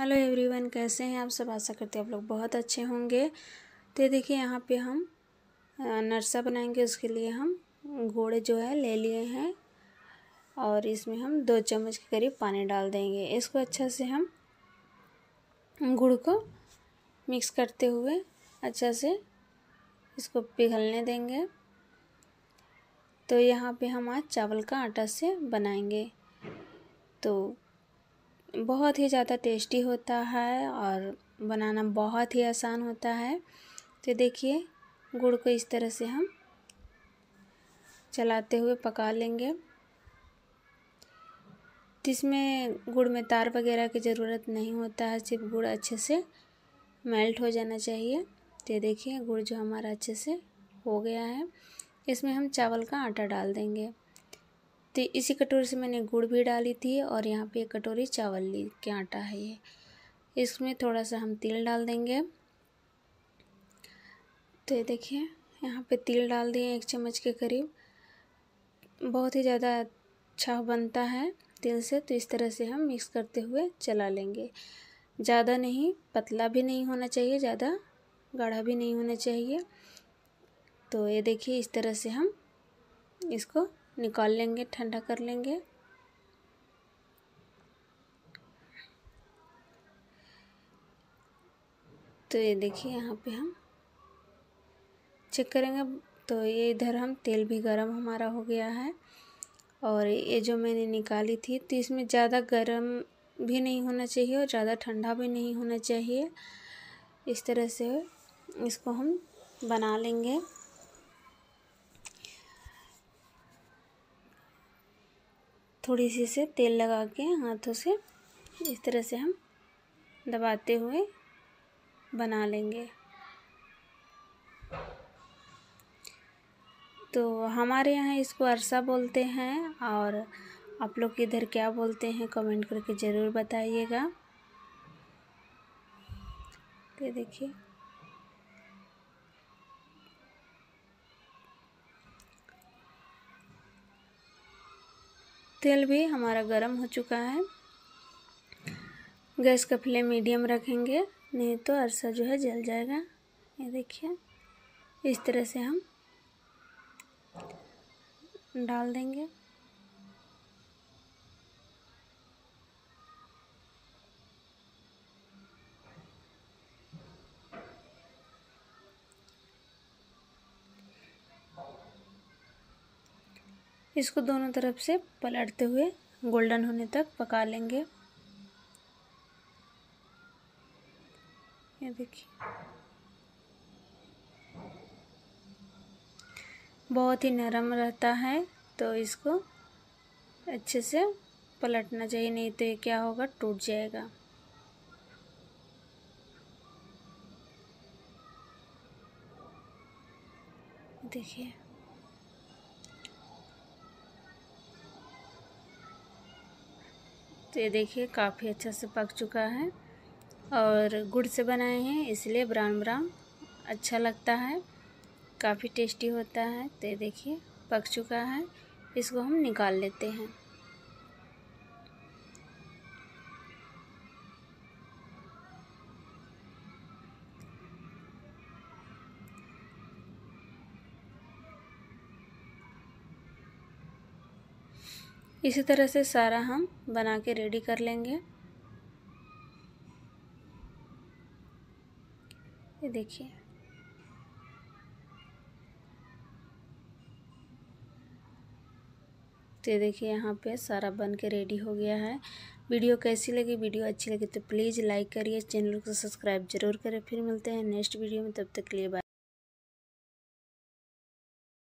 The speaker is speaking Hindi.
हेलो एवरीवन कैसे हैं आप सब आशा करते हैं आप लोग बहुत अच्छे होंगे तो देखिए यहाँ पे हम नरसा बनाएंगे उसके लिए हम घोड़े जो है ले लिए हैं और इसमें हम दो चम्मच के करीब पानी डाल देंगे इसको अच्छा से हम गुड़ को मिक्स करते हुए अच्छा से इसको पिघलने देंगे तो यहाँ पे हम आज चावल का आटा से बनाएंगे तो बहुत ही ज़्यादा टेस्टी होता है और बनाना बहुत ही आसान होता है तो देखिए गुड़ को इस तरह से हम चलाते हुए पका लेंगे जिसमें गुड़ में तार वगैरह की ज़रूरत नहीं होता है सिर्फ गुड़ अच्छे से मेल्ट हो जाना चाहिए तो देखिए गुड़ जो हमारा अच्छे से हो गया है इसमें हम चावल का आटा डाल देंगे तो इसी कटोरी से मैंने गुड़ भी डाली थी और यहाँ पे कटोरी चावल ली के आटा है ये इसमें थोड़ा सा हम तिल डाल देंगे तो ये देखिए यहाँ पे तिल डाल दिए एक चम्मच के करीब बहुत ही ज़्यादा अच्छा बनता है तिल से तो इस तरह से हम मिक्स करते हुए चला लेंगे ज़्यादा नहीं पतला भी नहीं होना चाहिए ज़्यादा गाढ़ा भी नहीं होना चाहिए तो ये देखिए इस तरह से हम इसको निकाल लेंगे ठंडा कर लेंगे तो ये देखिए यहाँ पे हम चेक करेंगे तो ये इधर हम तेल भी गरम हमारा हो गया है और ये जो मैंने निकाली थी तो इसमें ज़्यादा गरम भी नहीं होना चाहिए और ज़्यादा ठंडा भी नहीं होना चाहिए इस तरह से इसको हम बना लेंगे थोड़ी सी से तेल लगा के हाथों से इस तरह से हम दबाते हुए बना लेंगे तो हमारे यहाँ इसको अरसा बोलते हैं और आप लोग इधर क्या बोलते हैं कमेंट करके ज़रूर बताइएगा ये देखिए तेल भी हमारा गर्म हो चुका है गैस का फ्लेम मीडियम रखेंगे नहीं तो अरसा जो है जल जाएगा ये देखिए इस तरह से हम डाल देंगे इसको दोनों तरफ से पलटते हुए गोल्डन होने तक पका लेंगे ये देखिए बहुत ही नरम रहता है तो इसको अच्छे से पलटना चाहिए नहीं तो ये क्या होगा टूट जाएगा देखिए तो ये देखिए काफ़ी अच्छा से पक चुका है और गुड़ से बनाए हैं इसलिए ब्राउन ब्राउन अच्छा लगता है काफ़ी टेस्टी होता है तो ये देखिए पक चुका है इसको हम निकाल लेते हैं इसी तरह से सारा हम बना के रेडी कर लेंगे ये देखिए तो ये देखिए यहाँ पे सारा बन के रेडी हो गया है वीडियो कैसी लगी वीडियो अच्छी लगी तो प्लीज़ लाइक करिए चैनल को सब्सक्राइब जरूर करें फिर मिलते हैं नेक्स्ट वीडियो में तब तक के लिए बाय